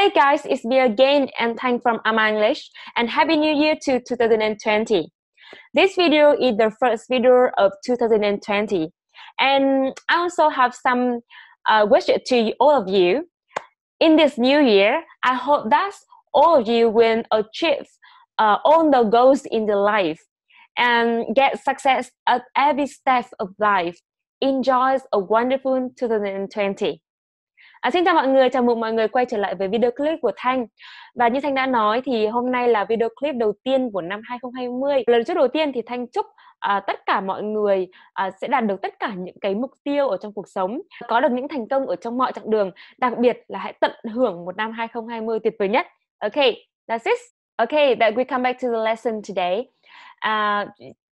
Hey guys, it's me again and Tang from Ama English and Happy New Year to 2020. This video is the first video of 2020 and I also have some uh, wishes to all of you. In this new year, I hope that all of you will achieve uh, all the goals in the life and get success at every step of life. Enjoy a wonderful 2020. À, xin chào mọi người, chào mừng mọi người quay trở lại với video clip của Thanh Và như Thanh đã nói thì hôm nay là video clip đầu tiên của năm 2020 Lần trước đầu tiên thì Thanh chúc à, tất cả mọi người à, sẽ đạt được tất cả những cái mục tiêu ở trong cuộc sống Có được những thành công ở trong mọi chặng đường Đặc biệt là hãy tận hưởng một năm 2020 tuyệt vời nhất Ok, that's it ok that we come back to the lesson today. Uh,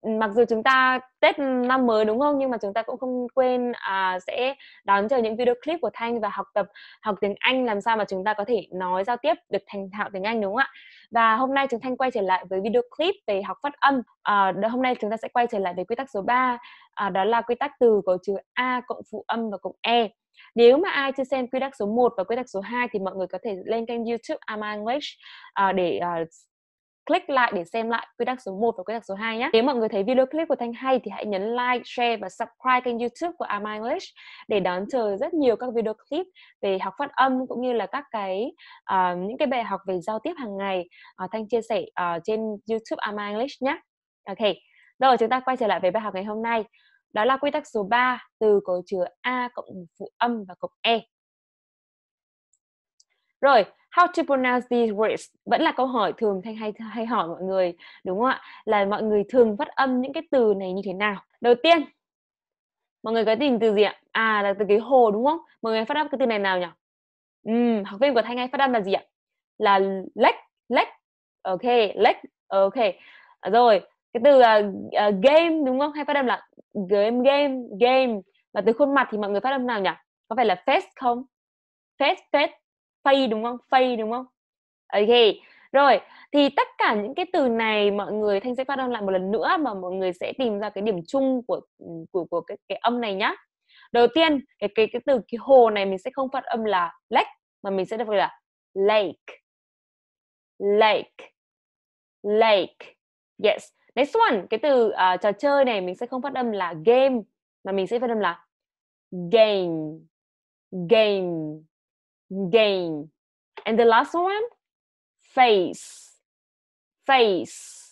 mặc dù chúng ta Tết năm mới đúng không nhưng mà chúng ta cũng không quên à, sẽ đón chờ những video clip của Thanh và học tập học tiếng Anh làm sao mà chúng ta có thể nói giao tiếp được thành thạo tiếng Anh đúng không ạ? Và hôm nay chúng Thanh quay trở lại với video clip về học phát âm. À, hôm nay chúng ta sẽ quay trở lại với quy tắc số 3 à, đó là quy tắc từ có chữ a cộng phụ âm và cộng e. Nếu mà ai chưa xem quy tắc số 1 và quy tắc số 2 thì mọi người có thể lên kênh YouTube Ama English à, để à, click lại để xem lại quy tắc số 1 và quy tắc số 2 nhé. Nếu mọi người thấy video clip của Thanh hay thì hãy nhấn like, share và subscribe kênh YouTube của Am English để đón chờ rất nhiều các video clip về học phát âm cũng như là các cái uh, những cái bài học về giao tiếp hàng ngày uh, Thanh chia sẻ uh, trên YouTube Am English nhé. Ok. Rồi chúng ta quay trở lại về bài học ngày hôm nay. Đó là quy tắc số 3 từ có chứa a cộng phụ âm và cộng e. Rồi, how to pronounce these words vẫn là câu hỏi thường thanh hay hay hỏi mọi người đúng không ạ là mọi người thường phát âm những cái từ này như thế nào đầu tiên mọi người có tìm từ gì ạ à là từ cái hồ đúng không mọi người phát âm cái từ này nào nhỉ ừ, học viên của thanh hay phát âm là gì ạ là lake lake ok lake ok rồi cái từ là uh, game đúng không hay phát âm là game game game và từ khuôn mặt thì mọi người phát âm nào nhỉ có phải là face không face face phây đúng không phây đúng không ok rồi thì tất cả những cái từ này mọi người thanh sẽ phát âm lại một lần nữa mà mọi người sẽ tìm ra cái điểm chung của của của cái, cái âm này nhá đầu tiên cái cái cái từ cái hồ này mình sẽ không phát âm là lake mà mình sẽ được gọi là lake lake lake yes next one cái từ uh, trò chơi này mình sẽ không phát âm là game mà mình sẽ phát âm là game game game. And the last one, face, face,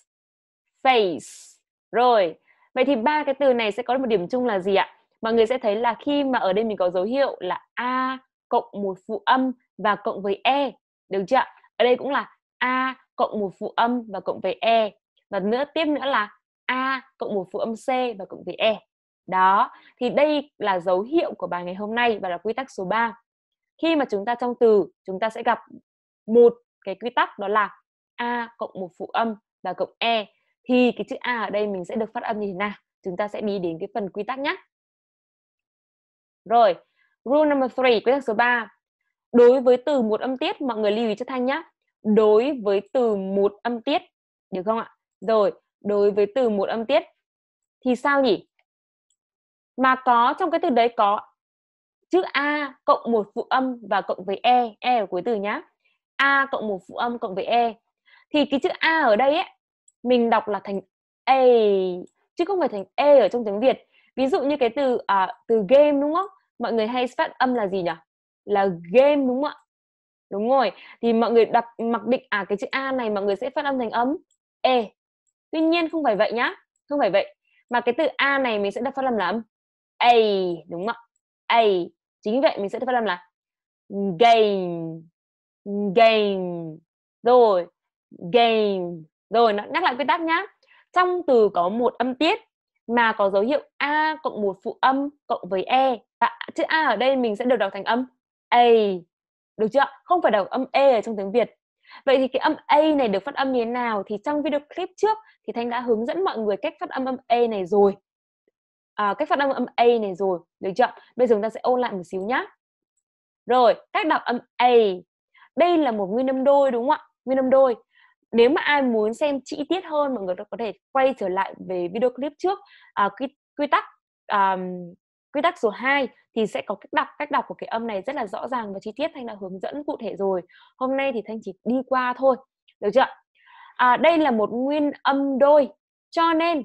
face. Rồi, vậy thì ba cái từ này sẽ có một điểm chung là gì ạ? Mọi người sẽ thấy là khi mà ở đây mình có dấu hiệu là a cộng một phụ âm và cộng với e, được chưa? Ở đây cũng là a cộng một phụ âm và cộng với e và nữa tiếp nữa là a cộng một phụ âm c và cộng với e. Đó, thì đây là dấu hiệu của bài ngày hôm nay và là quy tắc số 3 khi mà chúng ta trong từ chúng ta sẽ gặp một cái quy tắc đó là a cộng một phụ âm và cộng e thì cái chữ a ở đây mình sẽ được phát âm như thế nào chúng ta sẽ đi đến cái phần quy tắc nhé rồi rule number three quy tắc số 3 đối với từ một âm tiết mọi người lưu ý cho thanh nhé đối với từ một âm tiết được không ạ rồi đối với từ một âm tiết thì sao nhỉ mà có trong cái từ đấy có chữ a cộng một phụ âm và cộng với e e ở cuối từ nhá a cộng một phụ âm cộng với e thì cái chữ a ở đây ấy mình đọc là thành a chứ không phải thành e ở trong tiếng việt ví dụ như cái từ à, từ game đúng không mọi người hay phát âm là gì nhỉ là game đúng không ạ đúng rồi thì mọi người đặt mặc định à cái chữ a này mọi người sẽ phát âm thành âm e tuy nhiên không phải vậy nhá không phải vậy mà cái từ a này mình sẽ đặt phát âm là âm a đúng không ạ a chính vậy mình sẽ phát âm là game game rồi game rồi nó nhắc lại quy tắc nhá trong từ có một âm tiết mà có dấu hiệu a cộng một phụ âm cộng với e và chữ a ở đây mình sẽ được đọc thành âm a được chưa không phải đọc âm e ở trong tiếng việt vậy thì cái âm a này được phát âm như thế nào thì trong video clip trước thì thanh đã hướng dẫn mọi người cách phát âm âm a e này rồi à, cách phát âm âm a này rồi được chưa bây giờ chúng ta sẽ ôn lại một xíu nhá rồi cách đọc âm a đây là một nguyên âm đôi đúng không ạ nguyên âm đôi nếu mà ai muốn xem chi tiết hơn mọi người có thể quay trở lại về video clip trước à, quy, quy tắc um, quy tắc số 2 thì sẽ có cách đọc cách đọc của cái âm này rất là rõ ràng và chi tiết thanh đã hướng dẫn cụ thể rồi hôm nay thì thanh chỉ đi qua thôi được chưa à, đây là một nguyên âm đôi cho nên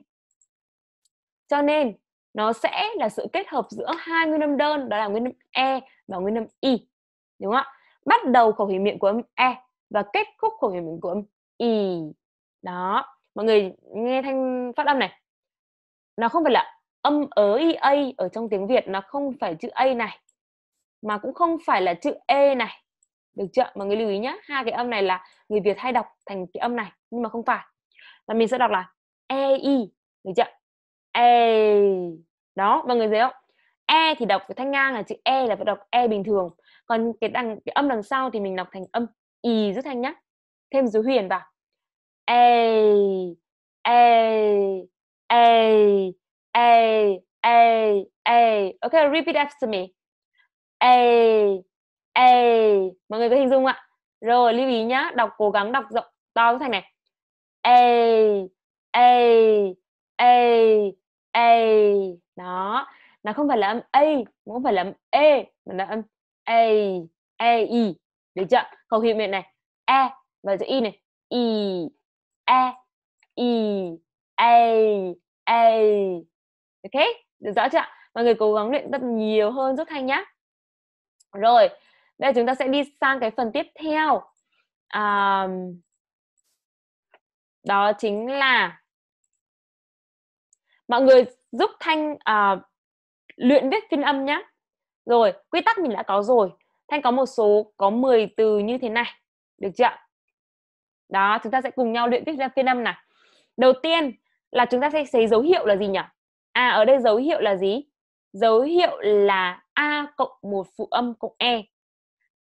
cho nên nó sẽ là sự kết hợp giữa hai nguyên âm đơn đó là nguyên âm e và nguyên âm i đúng không ạ bắt đầu khẩu hình miệng của âm e và kết thúc khẩu hình miệng của âm i đó mọi người nghe thanh phát âm này nó không phải là âm ớ i a ở trong tiếng việt nó không phải chữ a này mà cũng không phải là chữ e này được chưa mọi người lưu ý nhé hai cái âm này là người việt hay đọc thành cái âm này nhưng mà không phải là mình sẽ đọc là e y được chưa e đó mọi người thấy không e thì đọc với thanh ngang là chữ e là phải đọc e bình thường còn cái đằng cái âm đằng sau thì mình đọc thành âm y rất thanh nhá thêm dấu huyền vào e e e e e e ok repeat after me e e mọi người có hình dung ạ rồi lưu ý nhá đọc cố gắng đọc rộng to cái thành này e e e a đó nó không phải là âm a nó không phải là âm e mà là âm a a i được chưa khẩu hiệu miệng này E và chữ i này i a i a a ok được rõ chưa mọi người cố gắng luyện tập nhiều hơn giúp thanh nhá rồi bây giờ chúng ta sẽ đi sang cái phần tiếp theo um, đó chính là mọi người giúp thanh à, luyện viết phiên âm nhé rồi quy tắc mình đã có rồi thanh có một số có 10 từ như thế này được chưa đó chúng ta sẽ cùng nhau luyện viết ra phiên âm này đầu tiên là chúng ta sẽ thấy dấu hiệu là gì nhỉ à ở đây dấu hiệu là gì dấu hiệu là a cộng một phụ âm cộng e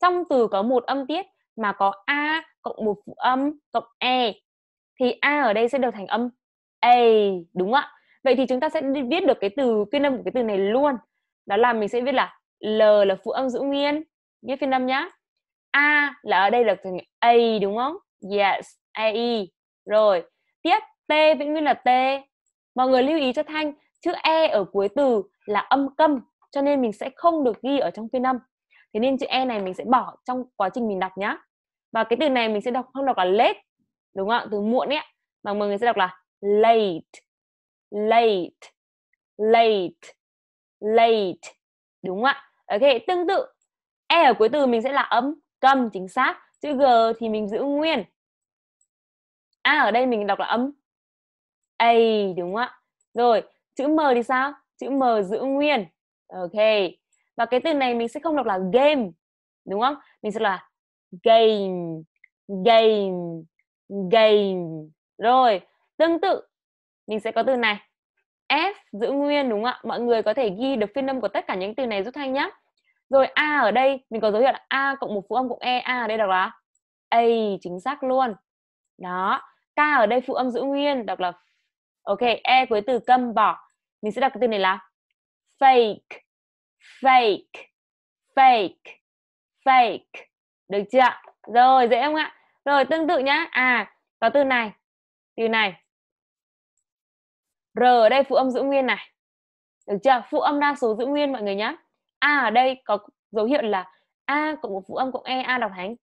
trong từ có một âm tiết mà có a cộng một phụ âm cộng e thì a ở đây sẽ được thành âm a đúng không ạ vậy thì chúng ta sẽ viết được cái từ phiên âm của cái từ này luôn đó là mình sẽ viết là l là phụ âm giữ nguyên viết phiên âm nhá a là ở đây là từ a đúng không yes a e rồi tiếp t vẫn nguyên là t mọi người lưu ý cho thanh chữ e ở cuối từ là âm câm cho nên mình sẽ không được ghi ở trong phiên âm thế nên chữ e này mình sẽ bỏ trong quá trình mình đọc nhá và cái từ này mình sẽ đọc không đọc là late đúng không từ muộn ấy mà mọi người sẽ đọc là late late late late đúng không ạ ok tương tự e ở cuối từ mình sẽ là âm cầm chính xác chữ g thì mình giữ nguyên a ở đây mình đọc là âm a đúng không ạ rồi chữ m thì sao chữ m giữ nguyên ok và cái từ này mình sẽ không đọc là game đúng không mình sẽ là game game game rồi tương tự mình sẽ có từ này f giữ nguyên đúng không ạ mọi người có thể ghi được phiên âm của tất cả những từ này giúp thanh nhé rồi a ở đây mình có dấu hiệu là a cộng một phụ âm cộng e a ở đây đọc là a chính xác luôn đó k ở đây phụ âm giữ nguyên đọc là ok e cuối từ câm bỏ mình sẽ đọc cái từ này là fake fake fake fake được chưa rồi dễ không ạ rồi tương tự nhá à có từ này từ này R ở đây phụ âm giữ nguyên này. Được chưa? Phụ âm đa số giữ nguyên mọi người nhé. A ở đây có dấu hiệu là A cộng một phụ âm cộng E, A đọc thành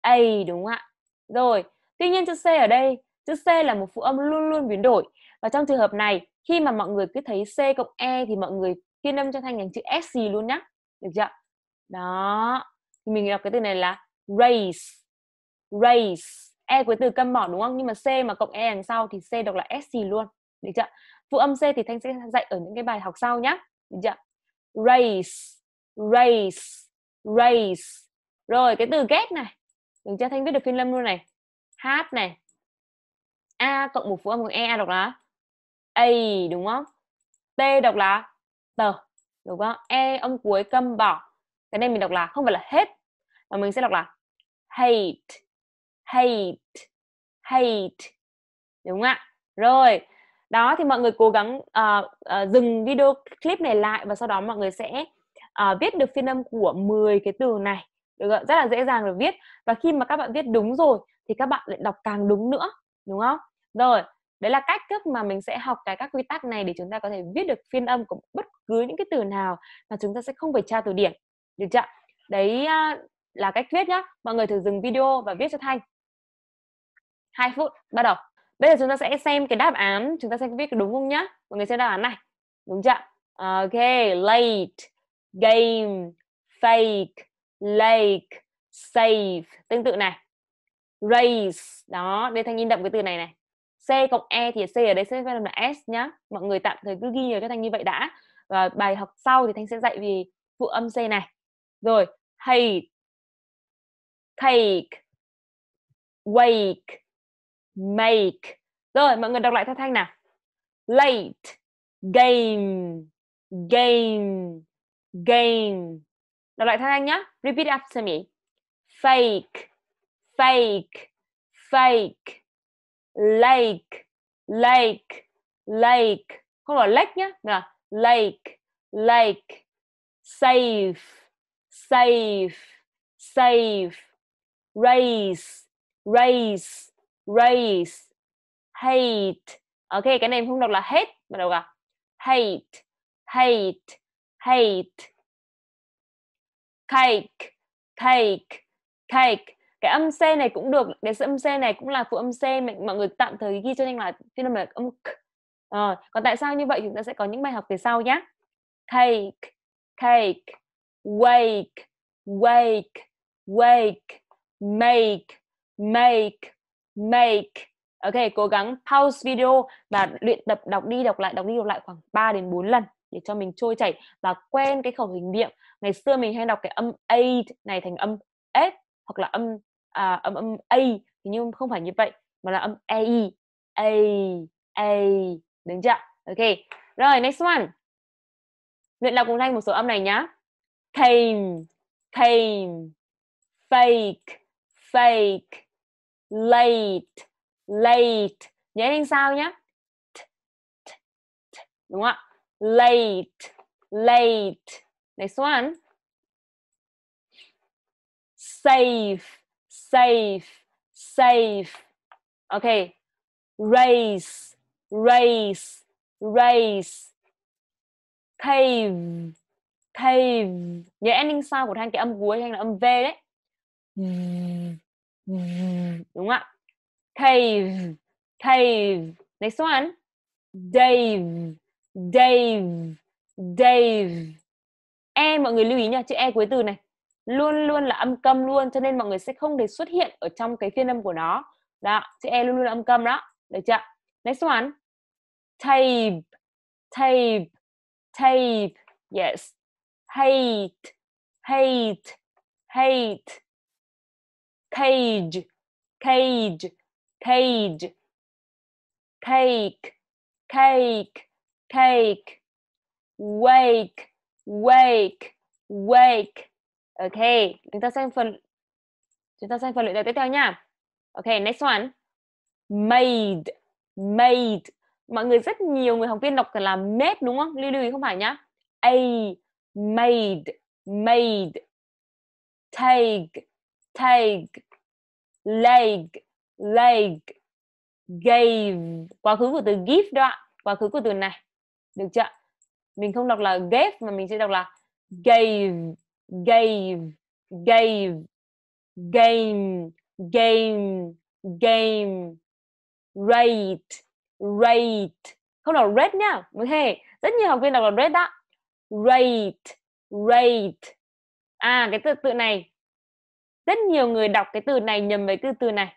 A đúng không ạ? Rồi, tuy nhiên chữ C ở đây, chữ C là một phụ âm luôn luôn biến đổi. Và trong trường hợp này, khi mà mọi người cứ thấy C cộng E thì mọi người phiên âm cho thành thành chữ S luôn nhá. Được chưa? Đó. Thì mình đọc cái từ này là race. Race. E cuối từ câm bỏ đúng không? Nhưng mà C mà cộng E đằng sau thì C đọc là S luôn được chưa phụ âm c thì thanh sẽ dạy ở những cái bài học sau nhá được chưa race race race rồi cái từ get này được chưa thanh viết được phiên lâm luôn này hát này a cộng một phụ âm của e đọc là a đúng không t đọc là t đúng không e âm cuối câm bỏ cái này mình đọc là không phải là hết mà mình sẽ đọc là hate hate hate đúng không ạ rồi đó thì mọi người cố gắng uh, uh, dừng video clip này lại và sau đó mọi người sẽ uh, viết được phiên âm của 10 cái từ này được không? rất là dễ dàng để viết và khi mà các bạn viết đúng rồi thì các bạn lại đọc càng đúng nữa đúng không rồi đấy là cách thức mà mình sẽ học cái các quy tắc này để chúng ta có thể viết được phiên âm của bất cứ những cái từ nào mà chúng ta sẽ không phải tra từ điển được chưa đấy là cách viết nhá mọi người thử dừng video và viết cho thanh hai phút bắt đầu bây giờ chúng ta sẽ xem cái đáp án chúng ta sẽ viết đúng không nhá mọi người xem đáp án này đúng chưa ok late game fake lake save tương tự này race đó đây thanh nhìn đậm cái từ này này c cộng e thì c ở đây sẽ phải là s nhá mọi người tạm thời cứ ghi nhớ cho thanh như vậy đã và bài học sau thì thanh sẽ dạy vì phụ âm c này rồi hate cake wake make rồi mọi người đọc lại theo thanh nào late game game game đọc lại theo thanh nhá repeat after me fake fake fake lake lake lake không phải lake nhá là lake lake save save save race race race hate ok cái này không đọc là hết mà đọc là hate hate hate cake cake cake cái âm c này cũng được cái âm c này cũng là phụ âm c mình mọi người tạm thời ghi cho nhanh là phiên âm là âm k à, còn tại sao như vậy chúng ta sẽ có những bài học về sau nhé cake cake wake wake wake make make make ok cố gắng pause video và luyện tập đọc đi đọc lại đọc đi đọc lại khoảng 3 đến 4 lần để cho mình trôi chảy và quen cái khẩu hình miệng ngày xưa mình hay đọc cái âm a này thành âm s hoặc là âm à, âm âm a nhưng không phải như vậy mà là âm a a a đúng chưa ok rồi next one luyện đọc cùng thanh một số âm này nhá came came fake fake late late nhớ lên sao nhé t, t, t, đúng không ạ late late next one safe safe safe okay race race race cave cave nhớ ending sao của thanh cái âm cuối hay là âm v đấy đúng không ạ cave cave next one Dave Dave Dave e mọi người lưu ý nha chữ e cuối từ này luôn luôn là âm câm luôn cho nên mọi người sẽ không thể xuất hiện ở trong cái phiên âm của nó đó chữ e luôn luôn là âm câm đó được chưa next one tape tape tape yes hate hate hate cage, cage, cage. Cake, cake, cake. Wake, wake, wake. Ok, chúng ta sang phần chúng ta sang phần luyện tập tiếp theo nha. Ok, next one. Made, made. Mọi người rất nhiều người học viên đọc là made đúng không? Lưu lưu ý không phải nhá. A, made, made. Take, take, leg leg gave quá khứ của từ give đó ạ quá khứ của từ này được chưa mình không đọc là gave mà mình sẽ đọc là gave gave gave game game game rate rate không đọc rate nhá ok rất nhiều học viên đọc là rate đó rate rate à cái từ tự này rất nhiều người đọc cái từ này nhầm với từ từ này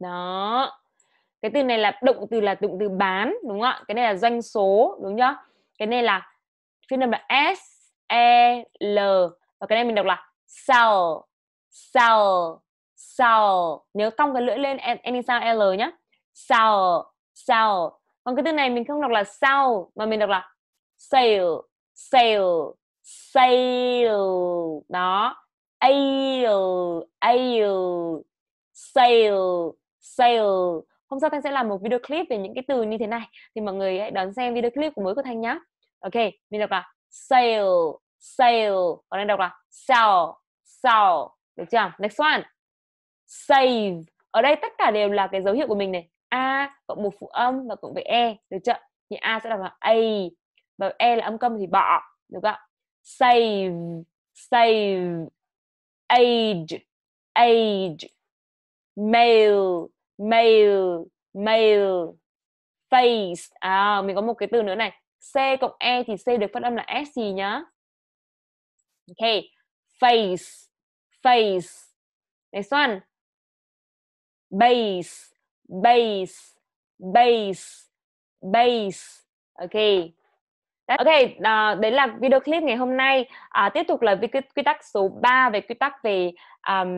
đó cái từ này là động từ là động từ bán đúng không ạ cái này là doanh số đúng chưa cái này là phiên âm là s e l và cái này mình đọc là sell sell sell nếu cong cái lưỡi lên ending sao l nhá sell sell còn cái từ này mình không đọc là sell mà mình đọc là sale sale sale đó ale ale sale sale hôm sau thanh sẽ làm một video clip về những cái từ như thế này thì mọi người hãy đón xem video clip của mới của thanh nhá ok mình đọc là sale sale còn đây đọc là sell sell được chưa next one save ở đây tất cả đều là cái dấu hiệu của mình này a cộng một phụ âm và cộng với e được chưa thì a sẽ đọc là a và e là âm câm thì bỏ được không save save age age male male male face à mình có một cái từ nữa này c cộng e thì c được phát âm là s gì nhá ok face face next one base base base base ok Ok, à, đấy là video clip ngày hôm nay. À, tiếp tục là quy, quy tắc số 3 về quy tắc về um,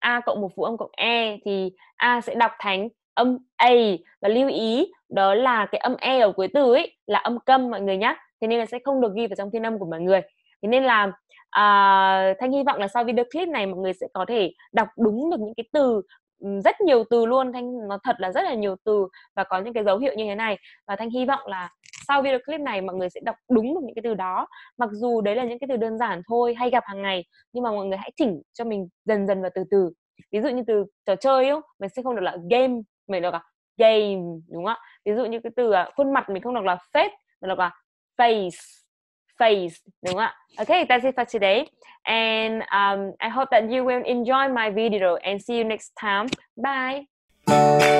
A cộng một phụ âm cộng E thì A sẽ đọc thành âm A và lưu ý đó là cái âm E ở cuối từ ấy là âm câm mọi người nhé. Thế nên là sẽ không được ghi vào trong phiên âm của mọi người. Thế nên là à, Thanh hy vọng là sau video clip này mọi người sẽ có thể đọc đúng được những cái từ rất nhiều từ luôn thanh nó thật là rất là nhiều từ và có những cái dấu hiệu như thế này và thanh hy vọng là sau video clip này mọi người sẽ đọc đúng được những cái từ đó mặc dù đấy là những cái từ đơn giản thôi hay gặp hàng ngày nhưng mà mọi người hãy chỉnh cho mình dần dần và từ từ ví dụ như từ trò chơi ấy mình sẽ không được là game mình được là game đúng không ạ ví dụ như cái từ à, khuôn mặt mình không được là face mình đọc là face phase đúng không ạ? Okay, that's it for today. And um, I hope that you will enjoy my video and see you next time. Bye.